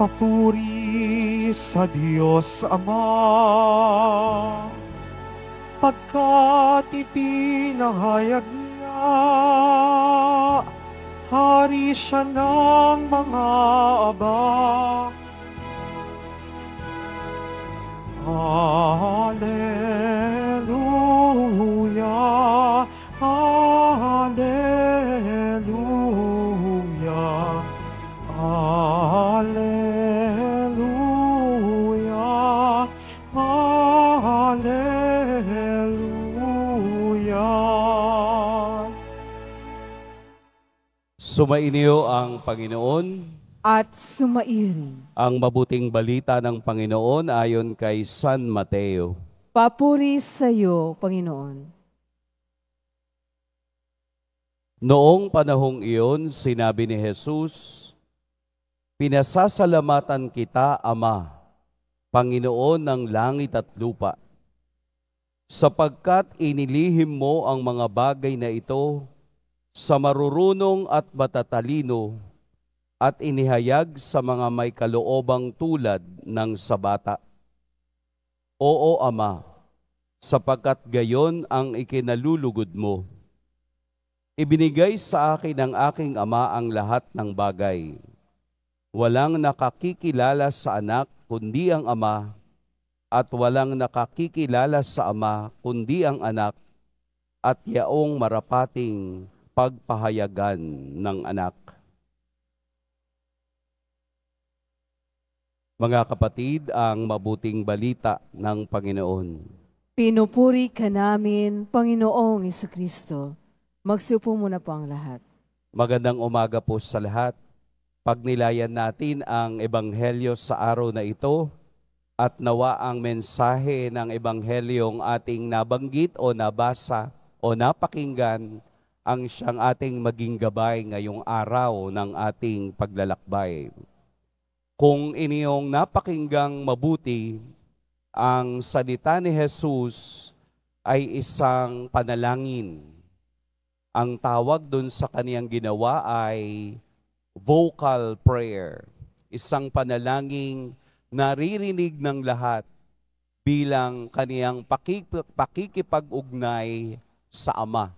Papuri sa Diyos Ama, pagkat ipinahayag niya, hari siya ng mga aba. Hallelujah. Sumainyo ang Panginoon at sumairi. Ang mabuting balita ng Panginoon ayon kay San Mateo. Papuri sa iyo, Panginoon. Noong panahong iyon, sinabi ni Jesus, Pinasasalamatan kita, Ama, Panginoon ng langit at lupa, sapagkat inilihim mo ang mga bagay na ito sa marurunong at matatalino at inihayag sa mga may kaloobang tulad ng sabata. Oo, Ama, sapagkat gayon ang ikinalulugod mo. Ibinigay sa akin ng aking ama ang lahat ng bagay. Walang nakakikilala sa anak kundi ang ama, at walang nakakikilala sa ama kundi ang anak, at yaong marapating pagpahayagan ng anak. Mga kapatid, ang mabuting balita ng Panginoon. Pinupuri ka namin, Panginoong Kristo. Magsupo muna po ang lahat. Magandang umaga po sa lahat. Pagnilayan natin ang Ebanghelyo sa araw na ito at nawa ang mensahe ng Ebanghelyong ating nabanggit o nabasa o napakinggan ang siyang ating maging gabay ngayong araw ng ating paglalakbay. Kung iniyong napakinggang mabuti, ang salita ni Jesus ay isang panalangin. Ang tawag doon sa kaniyang ginawa ay vocal prayer, isang panalangin naririnig ng lahat bilang kaniyang pakikipag-ugnay sa Ama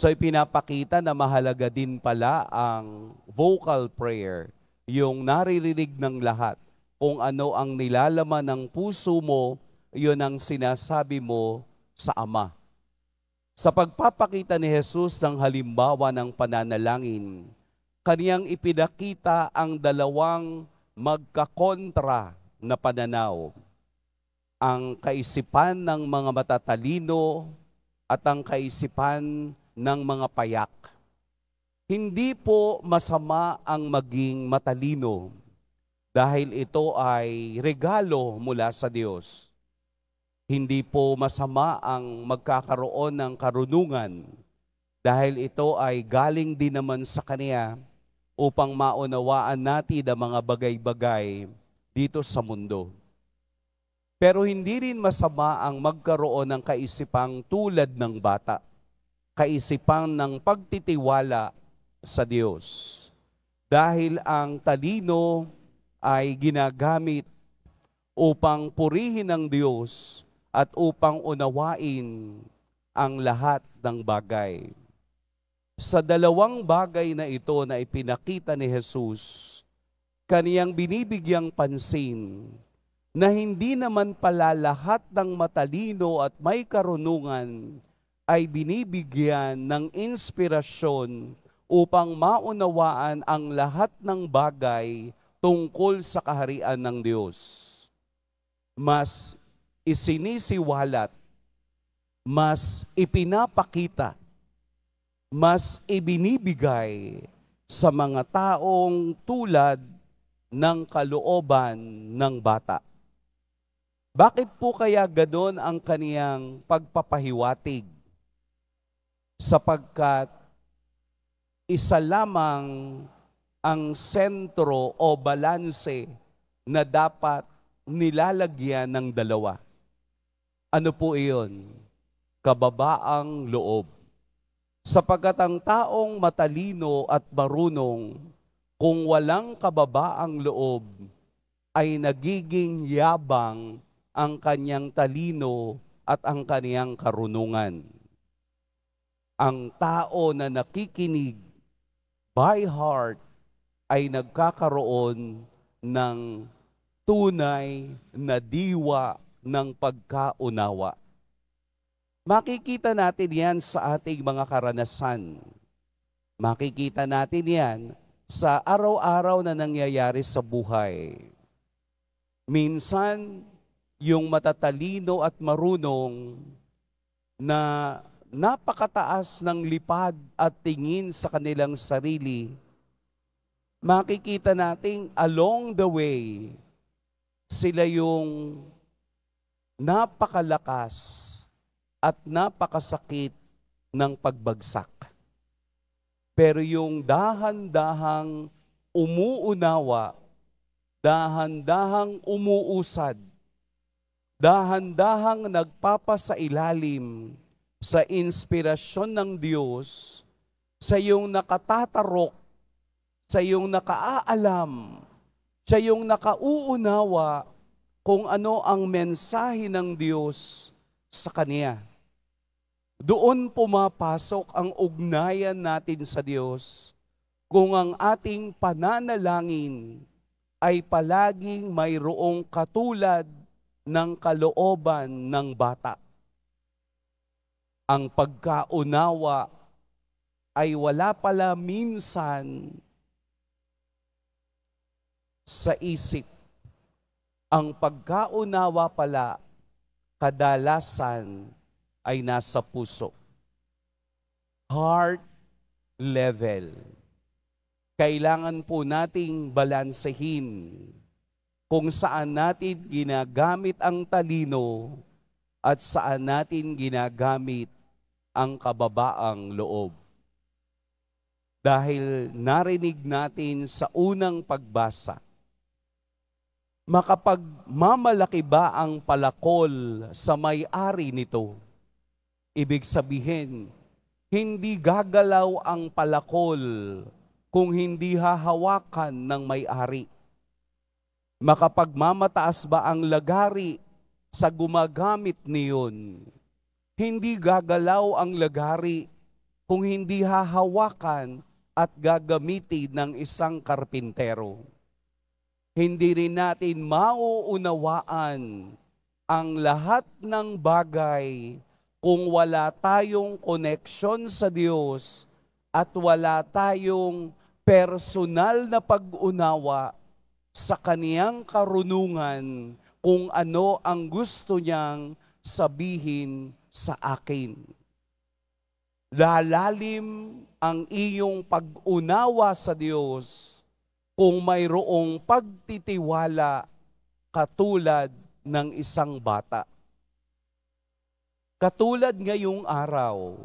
So ipinapakita na mahalaga din pala ang vocal prayer, yung naririnig ng lahat. Kung ano ang nilalaman ng puso mo, yun ang sinasabi mo sa Ama. Sa pagpapakita ni Jesus ng halimbawa ng pananalangin, kaniyang ipinakita ang dalawang magkakontra na pananaw. Ang kaisipan ng mga matatalino at ang kaisipan ng mga payak. Hindi po masama ang maging matalino dahil ito ay regalo mula sa Diyos. Hindi po masama ang magkakaroon ng karunungan dahil ito ay galing din naman sa Kanya upang maunawaan natin ang mga bagay-bagay dito sa mundo. Pero hindi rin masama ang magkaroon ng kaisipang tulad ng bata kaisipan ng pagtitiwala sa Diyos. Dahil ang talino ay ginagamit upang purihin ng Diyos at upang unawain ang lahat ng bagay. Sa dalawang bagay na ito na ipinakita ni Jesus, kaniyang binibigyang pansin na hindi naman pala lahat ng matalino at may karunungan ay binibigyan ng inspirasyon upang maunawaan ang lahat ng bagay tungkol sa kaharian ng Diyos. Mas isinisiwalat, mas ipinapakita, mas ibinibigay sa mga taong tulad ng kalooban ng bata. Bakit po kaya ganoon ang kaniyang pagpapahiwatig? sapagkat isa lamang ang sentro o balanse na dapat nilalagyan ng dalawa. Ano po iyon? Kababaang loob. Sapagkat ang taong matalino at marunong, kung walang kababaang loob, ay nagiging yabang ang kanyang talino at ang kanyang karunungan ang tao na nakikinig by heart ay nagkakaroon ng tunay na diwa ng pagkaunawa. Makikita natin yan sa ating mga karanasan. Makikita natin yan sa araw-araw na nangyayari sa buhay. Minsan, yung matatalino at marunong na napakataas ng lipad at tingin sa kanilang sarili, makikita nating along the way, sila yung napakalakas at napakasakit ng pagbagsak. Pero yung dahan-dahang umuunawa, dahan-dahang umuusad, dahan-dahang nagpapasailalim, ilalim, sa inspirasyon ng Diyos, sa iyong nakatatarok, sa iyong nakaaalam, sa iyong nakauunawa kung ano ang mensahe ng Diyos sa Kaniya. Doon pumapasok ang ugnayan natin sa Diyos kung ang ating pananalangin ay palaging mayroong katulad ng kalooban ng bata. Ang pagkaunawa ay wala pala minsan sa isip. Ang pagkaunawa pala kadalasan ay nasa puso. Heart level. Kailangan po nating balansehin kung saan natin ginagamit ang talino at saan natin ginagamit ang kababaang loob. Dahil narinig natin sa unang pagbasa, makapagmamalaki ba ang palakol sa may-ari nito? Ibig sabihin, hindi gagalaw ang palakol kung hindi hahawakan ng may-ari. Makapagmamataas ba ang lagari sa gumagamit niyon? Hindi gagalaw ang lagari kung hindi hahawakan at gagamitin ng isang karpintero. Hindi rin natin mauunawaan ang lahat ng bagay kung wala tayong connection sa Diyos at wala tayong personal na pag-unawa sa kaniyang karunungan kung ano ang gusto niyang sabihin sa akin. Lalalim ang iyong pag-unawa sa Diyos kung mayroong pagtitiwala katulad ng isang bata. Katulad ngayong araw,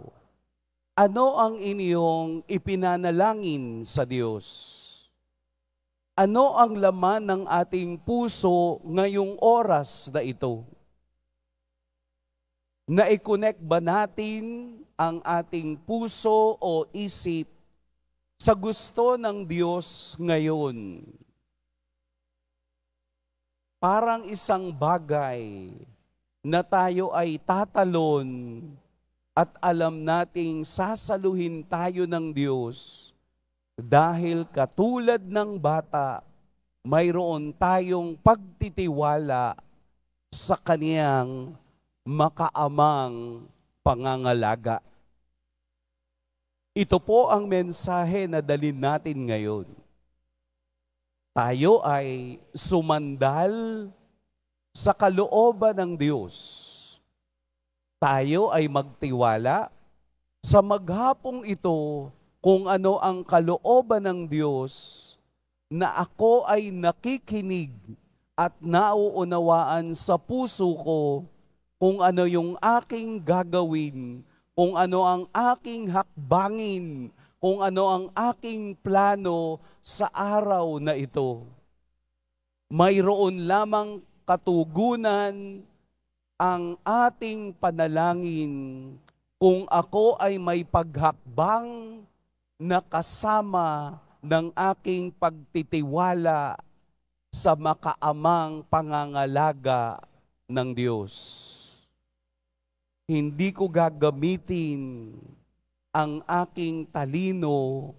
ano ang inyong ipinanalangin sa Diyos? Ano ang laman ng ating puso ngayong oras na ito? na i connect ba natin ang ating puso o isip sa gusto ng Diyos ngayon? Parang isang bagay na tayo ay tatalon at alam nating sasaluhin tayo ng Diyos dahil katulad ng bata, mayroon tayong pagtitiwala sa Kaniyang makaamang pangangalaga. Ito po ang mensahe na dalin natin ngayon. Tayo ay sumandal sa kalooban ng Diyos. Tayo ay magtiwala sa maghapong ito kung ano ang kalooban ng Diyos na ako ay nakikinig at nauunawaan sa puso ko kung ano yung aking gagawin, kung ano ang aking hakbangin, kung ano ang aking plano sa araw na ito. Mayroon lamang katugunan ang ating panalangin kung ako ay may paghakbang na kasama ng aking pagtitiwala sa makaamang pangangalaga ng Diyos. Hindi ko gagamitin ang aking talino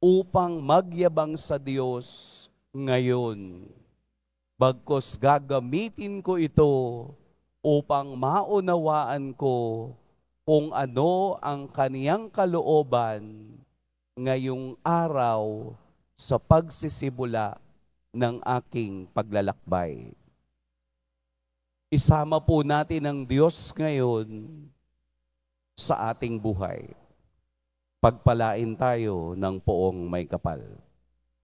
upang magyabang sa Diyos ngayon. Bagkos gagamitin ko ito upang maunawaan ko kung ano ang kaniyang kalooban ngayong araw sa pagsisibula ng aking paglalakbay isama po natin ang Diyos ngayon sa ating buhay. Pagpalain tayo ng poong may kapal.